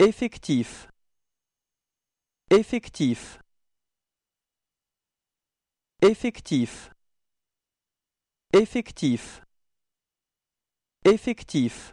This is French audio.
Effectif Effectif Effectif Effectif Effectif